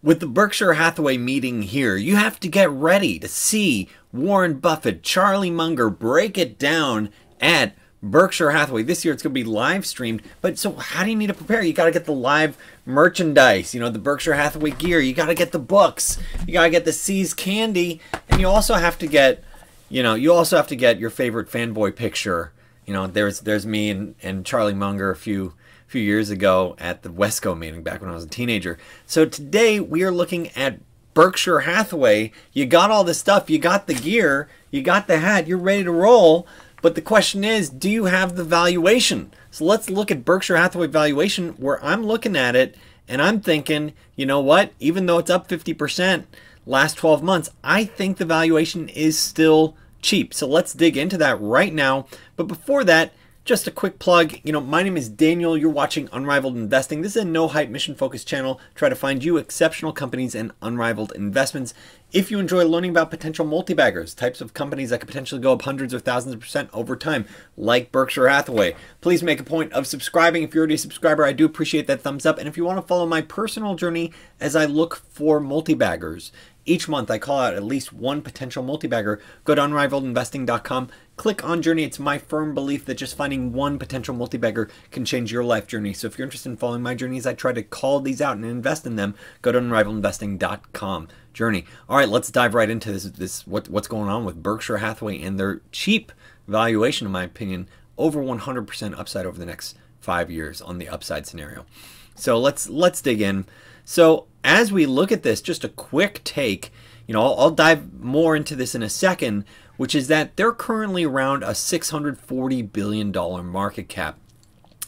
With the Berkshire Hathaway meeting here, you have to get ready to see Warren Buffett, Charlie Munger break it down at Berkshire Hathaway. This year it's going to be live streamed, but so how do you need to prepare? You got to get the live merchandise, you know, the Berkshire Hathaway gear, you got to get the books, you got to get the C's candy, and you also have to get, you know, you also have to get your favorite fanboy picture. You know, there's there's me and, and Charlie Munger a few few years ago at the Wesco meeting back when I was a teenager. So today we are looking at Berkshire Hathaway. You got all the stuff, you got the gear, you got the hat, you're ready to roll. But the question is, do you have the valuation? So let's look at Berkshire Hathaway valuation where I'm looking at it and I'm thinking, you know what? Even though it's up 50% last 12 months, I think the valuation is still cheap. So let's dig into that right now. But before that, just a quick plug, you know, my name is Daniel. You're watching Unrivaled Investing. This is a no hype, mission focused channel. Try to find you exceptional companies and unrivaled investments. If you enjoy learning about potential multi-baggers, types of companies that could potentially go up hundreds or thousands of percent over time, like Berkshire Hathaway, please make a point of subscribing. If you're already a subscriber, I do appreciate that thumbs up. And if you want to follow my personal journey as I look for multi-baggers, each month I call out at least one potential multi-bagger. Go to unrivaledinvesting.com click on Journey. It's my firm belief that just finding one potential multi-bagger can change your life journey. So if you're interested in following my journeys, I try to call these out and invest in them. Go to unrivaledinvesting.com journey. All right, let's dive right into this. This what, what's going on with Berkshire Hathaway and their cheap valuation, in my opinion, over 100% upside over the next five years on the upside scenario. So let's let's dig in. So as we look at this, just a quick take. You know, I'll, I'll dive more into this in a second, which is that they're currently around a $640 billion market cap.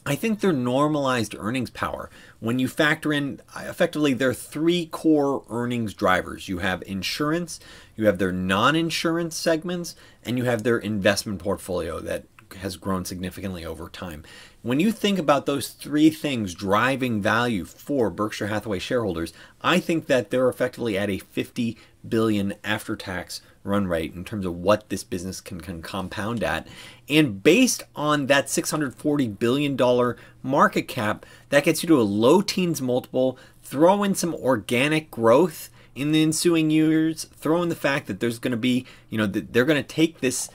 I think their normalized earnings power, when you factor in uh, effectively their three core earnings drivers, you have insurance, you have their non insurance segments, and you have their investment portfolio that has grown significantly over time. When you think about those three things driving value for Berkshire Hathaway shareholders, I think that they're effectively at a 50 billion after tax run rate in terms of what this business can, can compound at. And based on that $640 billion market cap, that gets you to a low teens multiple. Throw in some organic growth in the ensuing years, throw in the fact that there's going to be, you know, they're going to take this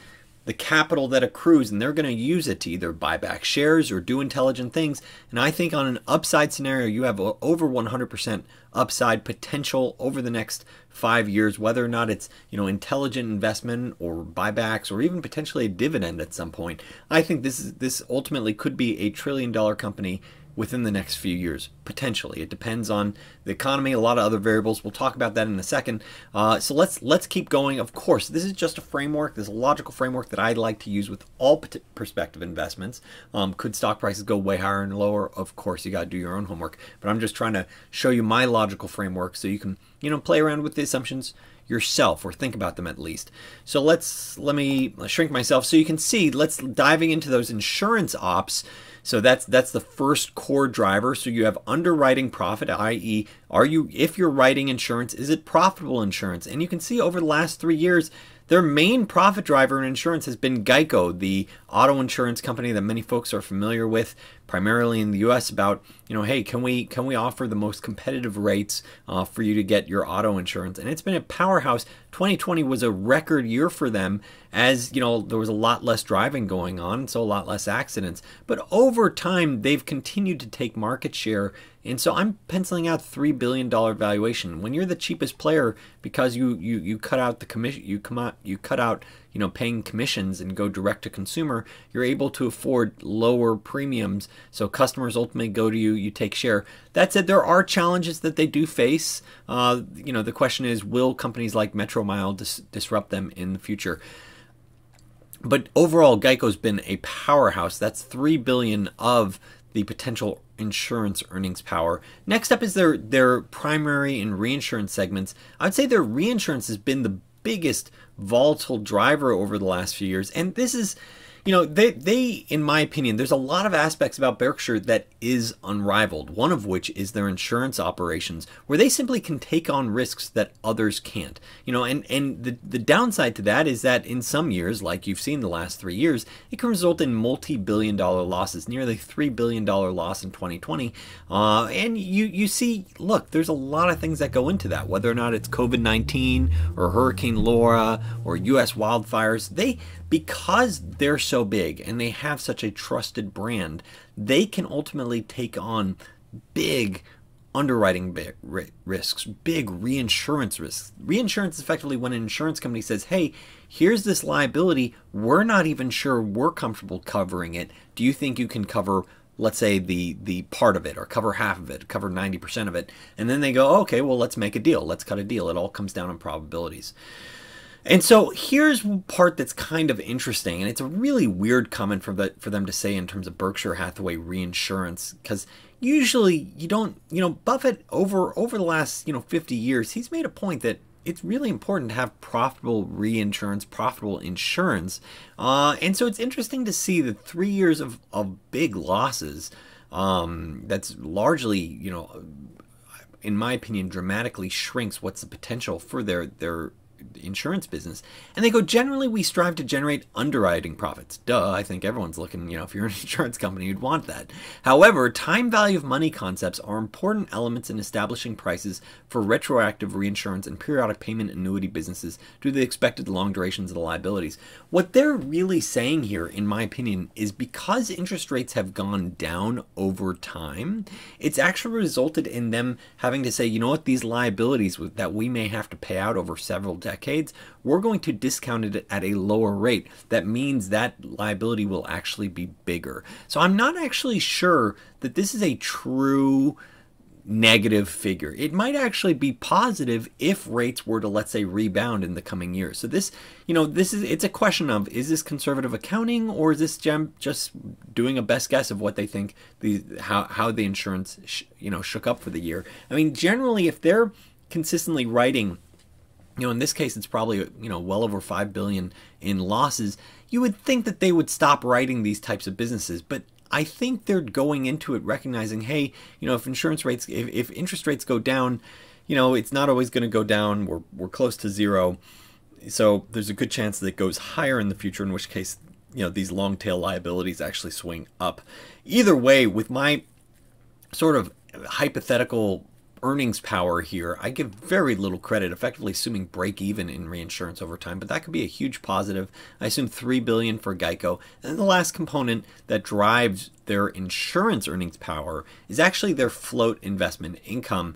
the capital that accrues and they're going to use it to either buy back shares or do intelligent things. And I think on an upside scenario, you have over 100% upside potential over the next five years, whether or not it's, you know, intelligent investment or buybacks or even potentially a dividend at some point. I think this is, this ultimately could be a trillion dollar company within the next few years, potentially. It depends on the economy, a lot of other variables. We'll talk about that in a second. Uh, so let's let's keep going. Of course, this is just a framework. This a logical framework that I like to use with all prospective investments. Um, could stock prices go way higher and lower? Of course, you got to do your own homework. But I'm just trying to show you my logical framework so you can you know play around with the assumptions yourself or think about them at least. So let's let me shrink myself so you can see. Let's diving into those insurance ops. So that's that's the first core driver. So you have underwriting profit, i.e., are you if you're writing insurance, is it profitable insurance? And you can see over the last three years, their main profit driver in insurance has been Geico, the auto insurance company that many folks are familiar with, primarily in the U.S. About you know, hey, can we can we offer the most competitive rates uh, for you to get your auto insurance? And it's been a powerhouse. 2020 was a record year for them, as you know, there was a lot less driving going on, so a lot less accidents. But over time, they've continued to take market share and so I'm penciling out three billion dollar valuation. When you're the cheapest player because you you you cut out the commission, you come out you cut out you know paying commissions and go direct to consumer. You're able to afford lower premiums, so customers ultimately go to you. You take share. That said, there are challenges that they do face. Uh, you know the question is, will companies like Metro Mile dis disrupt them in the future? But overall, Geico's been a powerhouse. That's three billion of the potential insurance earnings power. Next up is their their primary and reinsurance segments. I'd say their reinsurance has been the biggest volatile driver over the last few years, and this is you know, they they in my opinion, there's a lot of aspects about Berkshire that is unrivaled. One of which is their insurance operations, where they simply can take on risks that others can't. You know, and and the the downside to that is that in some years, like you've seen the last three years, it can result in multi-billion dollar losses, nearly three billion dollar loss in 2020. Uh, and you you see, look, there's a lot of things that go into that, whether or not it's COVID-19 or Hurricane Laura or U.S. wildfires. They because they're so big and they have such a trusted brand, they can ultimately take on big underwriting risks, big reinsurance risks. Reinsurance is effectively when an insurance company says, hey, here's this liability. We're not even sure we're comfortable covering it. Do you think you can cover, let's say, the, the part of it or cover half of it, cover 90% of it? And then they go, okay, well, let's make a deal. Let's cut a deal. It all comes down on probabilities. And so here's part that's kind of interesting, and it's a really weird comment for the, for them to say in terms of Berkshire Hathaway reinsurance, because usually you don't, you know, Buffett over over the last you know 50 years, he's made a point that it's really important to have profitable reinsurance, profitable insurance, uh, and so it's interesting to see the three years of of big losses, um, that's largely you know, in my opinion, dramatically shrinks what's the potential for their their insurance business. And they go, generally, we strive to generate underwriting profits. Duh, I think everyone's looking, you know, if you're an insurance company, you'd want that. However, time value of money concepts are important elements in establishing prices for retroactive reinsurance and periodic payment annuity businesses due to the expected long durations of the liabilities. What they're really saying here, in my opinion, is because interest rates have gone down over time, it's actually resulted in them having to say, you know what, these liabilities that we may have to pay out over several decades, we're going to discount it at a lower rate. That means that liability will actually be bigger. So I'm not actually sure that this is a true negative figure. It might actually be positive if rates were to let's say rebound in the coming years. So this, you know, this is it's a question of is this conservative accounting or is this just doing a best guess of what they think the how how the insurance you know shook up for the year. I mean, generally if they're consistently writing you know, in this case, it's probably, you know, well over 5 billion in losses. You would think that they would stop writing these types of businesses, but I think they're going into it recognizing, hey, you know, if insurance rates, if, if interest rates go down, you know, it's not always going to go down. We're, we're close to zero. So there's a good chance that it goes higher in the future, in which case, you know, these long tail liabilities actually swing up. Either way, with my sort of hypothetical earnings power here, I give very little credit, effectively assuming break even in reinsurance over time, but that could be a huge positive. I assume 3 billion for Geico. And the last component that drives their insurance earnings power is actually their float investment income,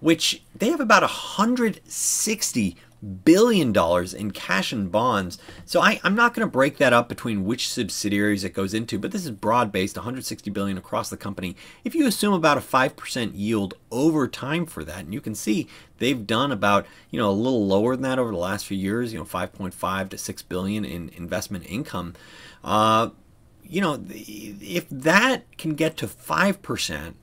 which they have about 160 billion dollars in cash and bonds. So I, am not going to break that up between which subsidiaries it goes into, but this is broad based, 160 billion across the company. If you assume about a 5% yield over time for that, and you can see they've done about you know a little lower than that over the last few years, you know 5.5 to 6 billion in investment income. Uh, you know, if that can get to 5%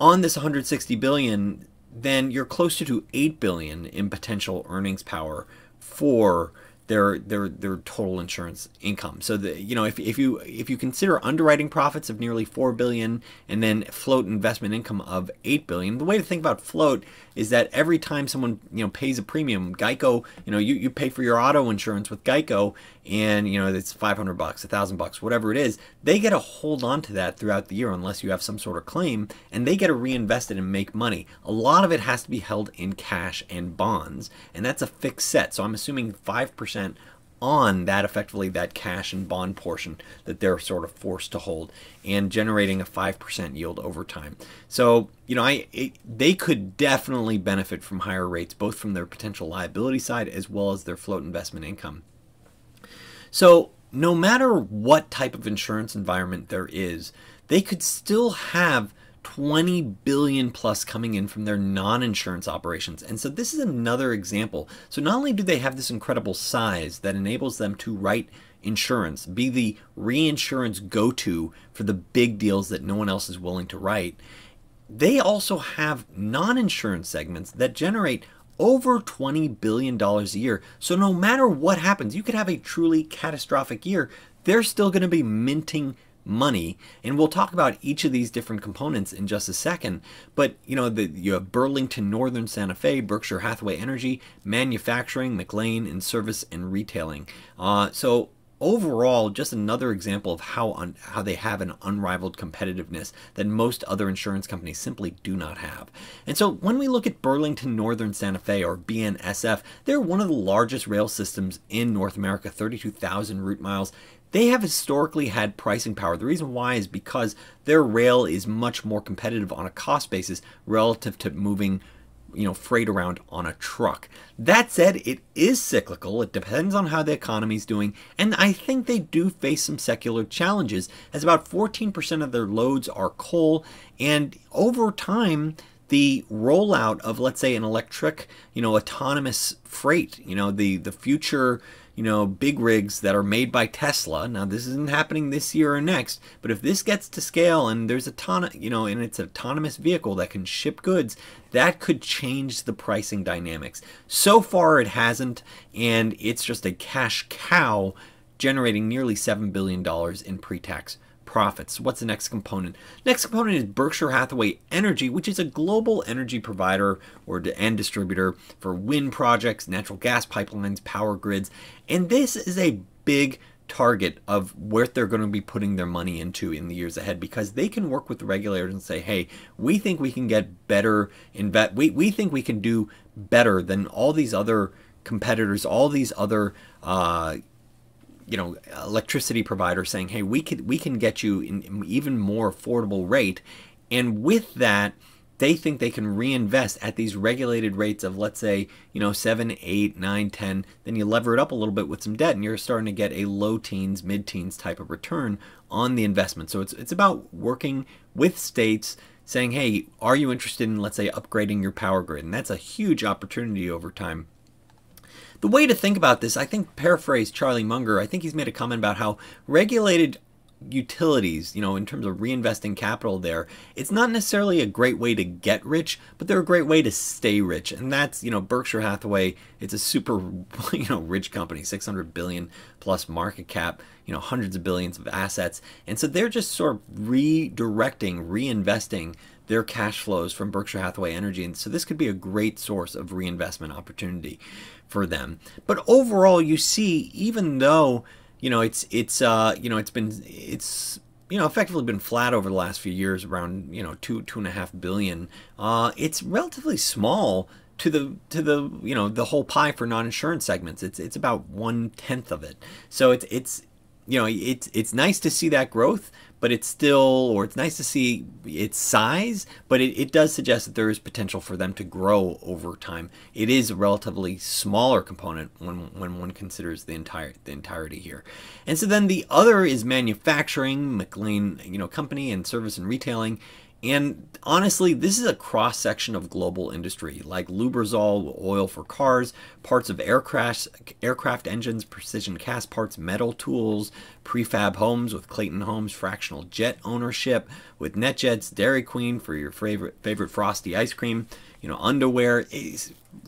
on this 160 billion, then you're closer to 8 billion in potential earnings power for their their their total insurance income. So the you know if if you if you consider underwriting profits of nearly 4 billion and then float investment income of 8 billion, the way to think about float is that every time someone, you know, pays a premium, Geico, you know, you, you pay for your auto insurance with Geico and you know it's 500 bucks, 1000 bucks, whatever it is, they get to hold on to that throughout the year unless you have some sort of claim and they get to reinvest it and make money. A lot of it has to be held in cash and bonds, and that's a fixed set. So I'm assuming 5% percent on that effectively that cash and bond portion that they're sort of forced to hold and generating a 5% yield over time. So, you know, I it, they could definitely benefit from higher rates both from their potential liability side as well as their float investment income. So, no matter what type of insurance environment there is, they could still have 20 billion plus coming in from their non-insurance operations. And so this is another example. So not only do they have this incredible size that enables them to write insurance, be the reinsurance go-to for the big deals that no one else is willing to write, they also have non-insurance segments that generate over $20 billion a year. So no matter what happens, you could have a truly catastrophic year, they're still going to be minting money and we'll talk about each of these different components in just a second but you know the, you have burlington northern santa fe berkshire hathaway energy manufacturing mclean and service and retailing uh, so overall just another example of how un, how they have an unrivaled competitiveness that most other insurance companies simply do not have. And so when we look at Burlington Northern Santa Fe or BNSF, they're one of the largest rail systems in North America, 32,000 route miles they have historically had pricing power. The reason why is because their rail is much more competitive on a cost basis relative to moving you know freight around on a truck. That said, it is cyclical. It depends on how the economy is doing, and I think they do face some secular challenges as about 14% of their loads are coal and over time the rollout of let's say an electric, you know, autonomous freight, you know, the the future you know, big rigs that are made by Tesla. Now, this isn't happening this year or next, but if this gets to scale and there's a ton, you know, and it's an autonomous vehicle that can ship goods, that could change the pricing dynamics. So far, it hasn't, and it's just a cash cow generating nearly $7 billion in pre tax profits. What's the next component? Next component is Berkshire Hathaway Energy, which is a global energy provider or end distributor for wind projects, natural gas pipelines, power grids, and this is a big target of where they're going to be putting their money into in the years ahead because they can work with the regulators and say, hey, we think we can get better invest we, we think we can do better than all these other competitors, all these other uh, you know electricity provider saying, "Hey, we can we can get you an even more affordable rate," and with that, they think they can reinvest at these regulated rates of let's say you know 7 8 9 10 then you lever it up a little bit with some debt and you're starting to get a low teens mid teens type of return on the investment so it's, it's about working with states saying hey are you interested in let's say upgrading your power grid and that's a huge opportunity over time the way to think about this, I think, paraphrase Charlie Munger, I think he's made a comment about how regulated utilities, you know, in terms of reinvesting capital there, it's not necessarily a great way to get rich, but they're a great way to stay rich. And that's, you know, Berkshire Hathaway, it's a super, you know, rich company, 600 billion plus market cap, you know, hundreds of billions of assets. And so they're just sort of redirecting, reinvesting their cash flows from Berkshire Hathaway Energy. And so this could be a great source of reinvestment opportunity for them. But overall, you see, even though you know it's it's uh, you know it's been it's you know effectively been flat over the last few years, around you know two two and a half billion. Uh, it's relatively small to the to the you know the whole pie for non-insurance segments. It's it's about one tenth of it. So it's it's you know it's it's nice to see that growth, but it's still, or it's nice to see its size, but it, it does suggest that there is potential for them to grow over time. It is a relatively smaller component when, when one considers the entire the entirety here. And so then the other is manufacturing, McLean, you know, company and service and retailing. And honestly, this is a cross section of global industry like Lubrizol, oil for cars, parts of aircraft, aircraft engines, precision cast parts, metal tools, prefab homes with Clayton Homes, fractional jet ownership with NetJets, Dairy Queen for your favorite favorite frosty ice cream, you know, underwear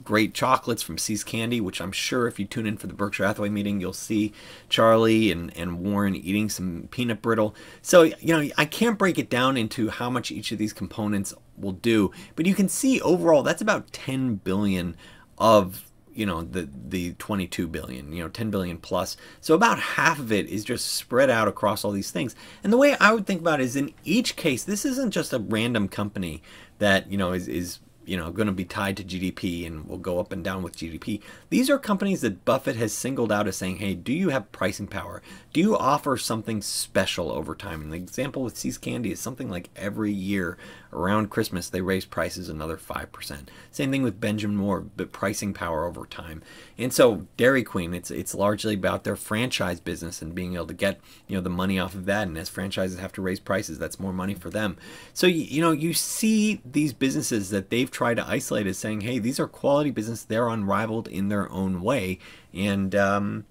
great chocolates from Seas Candy, which I'm sure if you tune in for the Berkshire Hathaway meeting, you'll see Charlie and, and Warren eating some peanut brittle. So, you know, I can't break it down into how much each of these components will do, but you can see overall that's about 10 billion of you know the the 22 billion you know 10 billion plus so about half of it is just spread out across all these things and the way i would think about it is in each case this isn't just a random company that you know is is you know, going to be tied to GDP and will go up and down with GDP. These are companies that Buffett has singled out as saying, hey, do you have pricing power? Do you offer something special over time? And the example with See's Candy is something like every year Around Christmas, they raised prices another 5%. Same thing with Benjamin Moore, but pricing power over time. And so Dairy Queen, it's it's largely about their franchise business and being able to get you know the money off of that. And as franchises have to raise prices, that's more money for them. So you, you know you see these businesses that they've tried to isolate as saying, hey, these are quality business. They're unrivaled in their own way, and um,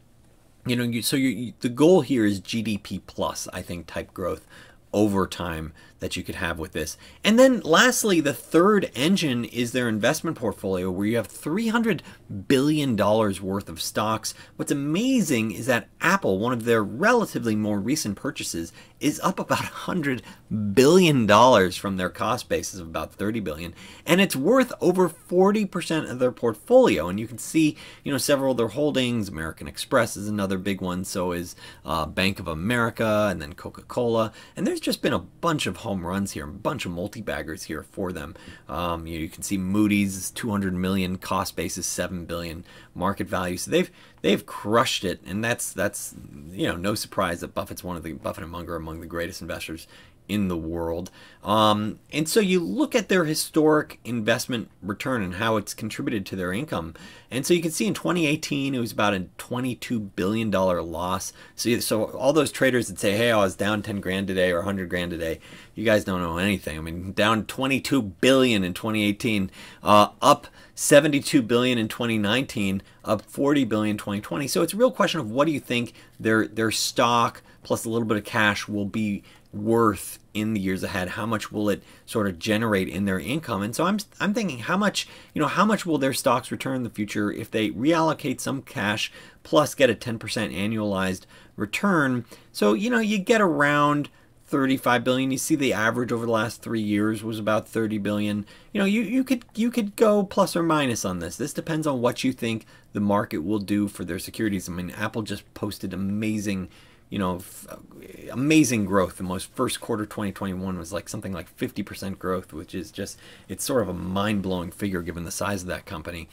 you know, you, so you, the goal here is GDP plus, I think, type growth over time that you could have with this. And then lastly, the third engine is their investment portfolio where you have $300 billion worth of stocks. What's amazing is that Apple, one of their relatively more recent purchases, is up about $100 billion from their cost basis of about $30 billion, and it's worth over 40% of their portfolio. And you can see, you know, several of their holdings. American Express is another big one, so is uh, Bank of America, and then Coca-Cola. And there's just been a bunch of home runs here, a bunch of multi-baggers here for them. Um, you, you can see Moody's 200 million cost basis, 7 billion market value. So they've they've crushed it, and that's that's you know no surprise that Buffett's one of the Buffett and Munger among the greatest investors in the world. Um, and so you look at their historic investment return and how it's contributed to their income. And so you can see in 2018, it was about a $22 billion loss. So, you, so all those traders that say, hey, I was down 10 grand today or 100 grand today, you guys don't know anything. I mean, down 22 billion in 2018, uh, up 72 billion in 2019, up 40 billion in 2020. So it's a real question of what do you think their their stock plus a little bit of cash will be worth in the years ahead how much will it sort of generate in their income and so i'm i'm thinking how much you know how much will their stocks return in the future if they reallocate some cash plus get a 10% annualized return so you know you get around 35 billion you see the average over the last 3 years was about 30 billion you know you you could you could go plus or minus on this this depends on what you think the market will do for their securities i mean apple just posted amazing you know, f- amazing growth. The most first quarter 2021 was like something like 50% growth, which is just, it's sort of a mind blowing figure given the size of that company.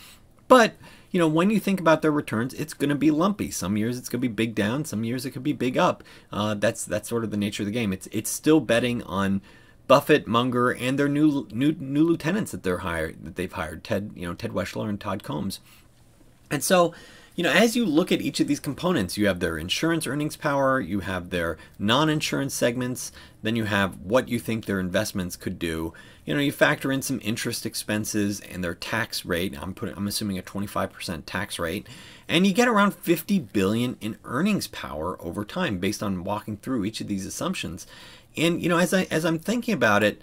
But, you know, when you think about their returns, it's going to be lumpy. Some years it's going to be big down, some years it could be big up. Uh, that's that's sort of the nature of the game. It's it's still betting on Buffett, Munger, and their new new new lieutenants that they're hired that they've hired Ted you know Ted Weschler and Todd Combs, and so you know, as you look at each of these components, you have their insurance earnings power, you have their non-insurance segments, then you have what you think their investments could do. You know, you factor in some interest expenses and their tax rate. I'm putting I'm assuming a 25% tax rate, and you get around 50 billion in earnings power over time based on walking through each of these assumptions. And you know, as I as I'm thinking about it,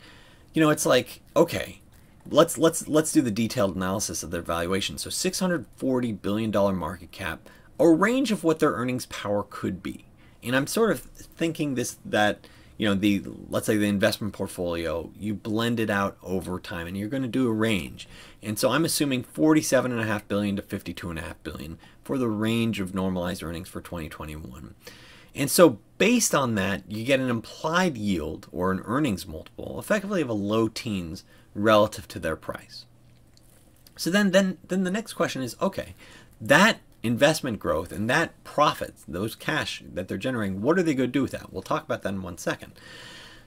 you know, it's like, okay, let's let's let's do the detailed analysis of their valuation. So 640 billion dollar market cap, a range of what their earnings power could be. And I'm sort of thinking this that you know the let's say the investment portfolio you blend it out over time and you're going to do a range and so i'm assuming 47.5 billion to 52.5 billion for the range of normalized earnings for 2021 and so based on that you get an implied yield or an earnings multiple effectively of a low teens relative to their price. So then, then, then the next question is, okay, that investment growth and that profit, those cash that they're generating, what are they going to do with that? We'll talk about that in one second.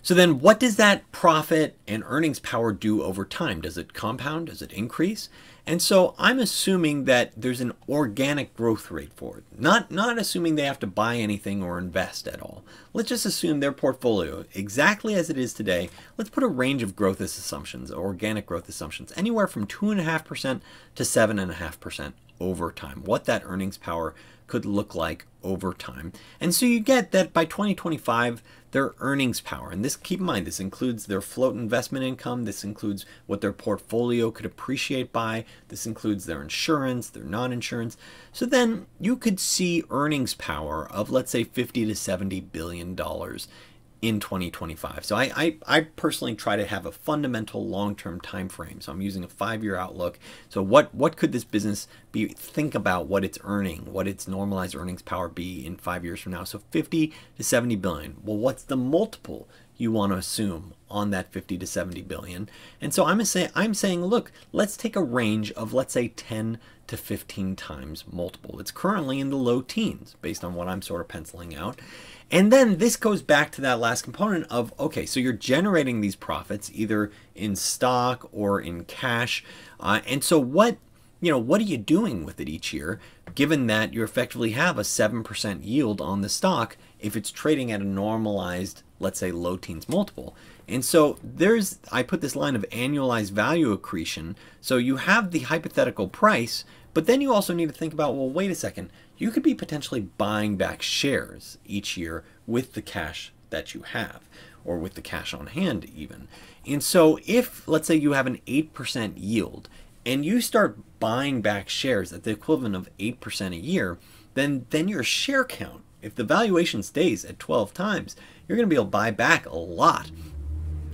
So then what does that profit and earnings power do over time? Does it compound? Does it increase? And so I'm assuming that there's an organic growth rate for it. Not, not assuming they have to buy anything or invest at all. Let's just assume their portfolio, exactly as it is today, let's put a range of growth assumptions, organic growth assumptions, anywhere from 2.5% to 7.5% over time, what that earnings power could look like over time. And so you get that by 2025, their earnings power, and this keep in mind, this includes their float investment income, this includes what their portfolio could appreciate by, this includes their insurance, their non insurance. So then you could see earnings power of, let's say, 50 to 70 billion dollars in 2025. So I, I, I, personally try to have a fundamental long-term time frame. So I'm using a five-year outlook. So what what could this business be? Think about what it's earning, what its normalized earnings power be in five years from now. So 50 to 70 billion. Well, what's the multiple you want to assume on that 50 to 70 billion? And so I'm say I'm saying, look, let's take a range of let's say 10 to 15 times multiple. It's currently in the low teens based on what I'm sort of penciling out. And then this goes back to that last component of okay, so you're generating these profits either in stock or in cash. Uh, and so what you know, what are you doing with it each year, given that you effectively have a 7% yield on the stock if it's trading at a normalized, let's say, low teens multiple? And so there's, I put this line of annualized value accretion. So you have the hypothetical price, but then you also need to think about, well, wait a second, you could be potentially buying back shares each year with the cash that you have or with the cash on hand even. And so if let's say you have an 8% yield and you start buying back shares at the equivalent of 8% a year, then then your share count, if the valuation stays at 12 times, you're going to be able to buy back a lot.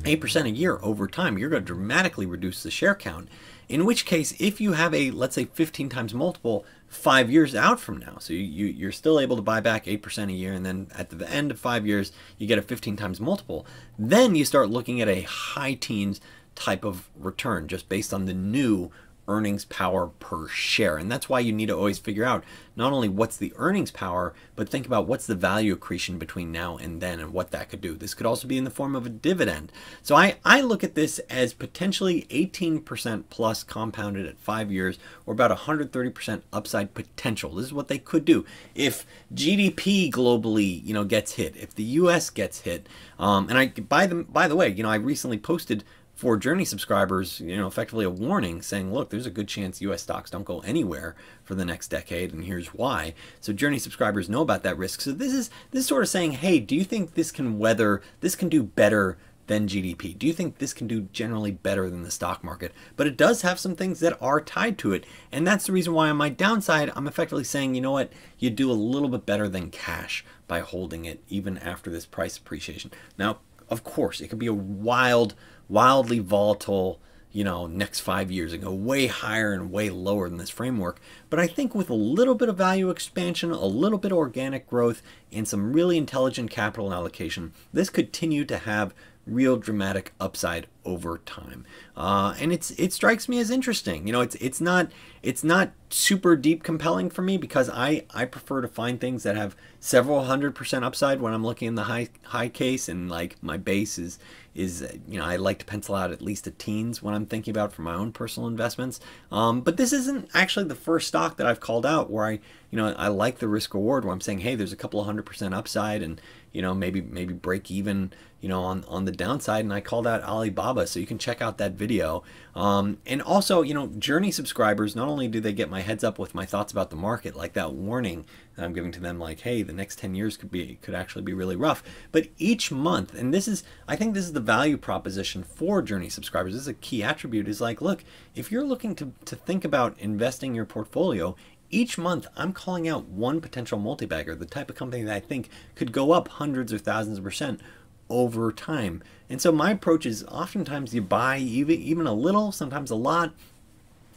8% a year over time, you're going to dramatically reduce the share count in which case, if you have a, let's say 15 times multiple five years out from now, so you, you, are still able to buy back 8% a year, and then at the end of five years, you get a 15 times multiple, then you start looking at a high teens type of return just based on the new earnings power per share. And that's why you need to always figure out not only what's the earnings power, but think about what's the value accretion between now and then and what that could do. This could also be in the form of a dividend. So I, I look at this as potentially 18% plus compounded at five years or about 130% upside potential. This is what they could do. If GDP globally, you know, gets hit, if the US gets hit, um, and I, by the, by the way, you know, I recently posted for Journey subscribers, you know, effectively a warning saying, look, there's a good chance U.S. stocks don't go anywhere for the next decade, and here's why. So Journey subscribers know about that risk. So this is this sort of saying, hey, do you think this can weather? This can do better than GDP. Do you think this can do generally better than the stock market? But it does have some things that are tied to it, and that's the reason why on my downside, I'm effectively saying, you know what, you do a little bit better than cash by holding it even after this price appreciation. Now, of course, it could be a wild wildly volatile, you know, next five years and go way higher and way lower than this framework. But I think with a little bit of value expansion, a little bit of organic growth, and some really intelligent capital allocation, this continue to have real dramatic upside over time. Uh, and it's it strikes me as interesting. You know, it's it's not it's not super deep compelling for me because I I prefer to find things that have several hundred percent upside when I'm looking in the high high case and like my base is is you know I like to pencil out at least a teens when I'm thinking about for my own personal investments. Um, but this isn't actually the first stock that I've called out where I you know I like the risk reward where I'm saying hey there's a couple of hundred percent upside and you know maybe maybe break even you know, on, on the downside. And I called out Alibaba. So you can check out that video. Um, and also, you know, Journey subscribers, not only do they get my heads up with my thoughts about the market, like that warning that I'm giving to them, like, hey, the next 10 years could be, could actually be really rough. But each month, and this is, I think this is the value proposition for Journey subscribers. This is a key attribute is like, look, if you're looking to, to think about investing your portfolio, each month, I'm calling out one potential multi-bagger, the type of company that I think could go up hundreds or thousands of percent over time. And so my approach is oftentimes you buy even, even a little, sometimes a lot,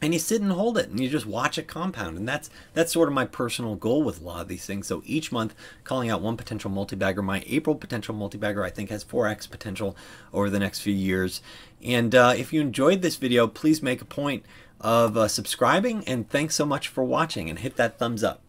and you sit and hold it and you just watch it compound and that's that's sort of my personal goal with a lot of these things so each month calling out one potential multi-bagger my april potential multi-bagger i think has 4x potential over the next few years and uh, if you enjoyed this video please make a point of uh, subscribing and thanks so much for watching and hit that thumbs up